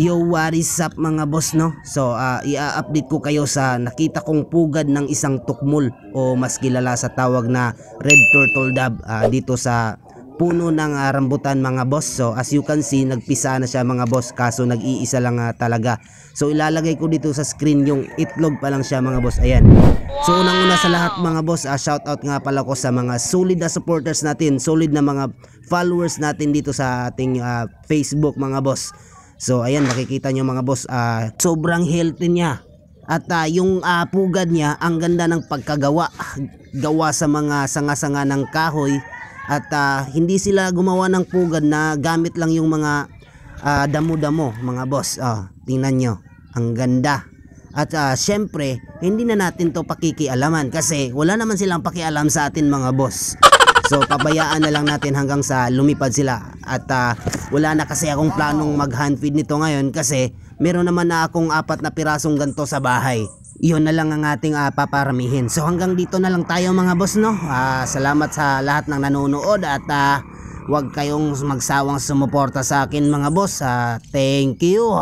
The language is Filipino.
Yo, what is up mga boss no? So, uh, i-update ko kayo sa nakita kong pugad ng isang tukmul o mas kilala sa tawag na red turtle dove uh, dito sa puno ng uh, rambutan mga boss. So, as you can see, nagpisa na siya mga boss kaso nag-iisa lang uh, talaga. So, ilalagay ko dito sa screen yung itlog pa lang siya mga boss. Ayan. So, unang-una sa lahat mga boss, uh, shout out nga pala ko sa mga solid na supporters natin, solid na mga followers natin dito sa ating uh, Facebook mga boss. So ayan nakikita nyo mga boss uh, sobrang healthy niya. At uh, yung uh, pugad niya ang ganda ng pagkagawa. Gawa sa mga sanga-sanga ng kahoy. At uh, hindi sila gumawa ng pugad na gamit lang yung mga uh, damo-damo mga boss. Oh, tingnan nyo. Ang ganda. At uh, syempre, hindi na natin to pakikialaman kasi wala naman silang pakialam sa atin mga boss. So pabayaan na lang natin hanggang sa lumipad sila at uh, wala na kasi akong planong mag hand feed nito ngayon kasi meron naman na akong apat na pirasong ganto sa bahay yun na lang ang ating uh, paparamihin so hanggang dito na lang tayo mga boss no uh, salamat sa lahat ng nanonood at uh, wag kayong magsawang sumuporta sa akin mga boss uh, thank you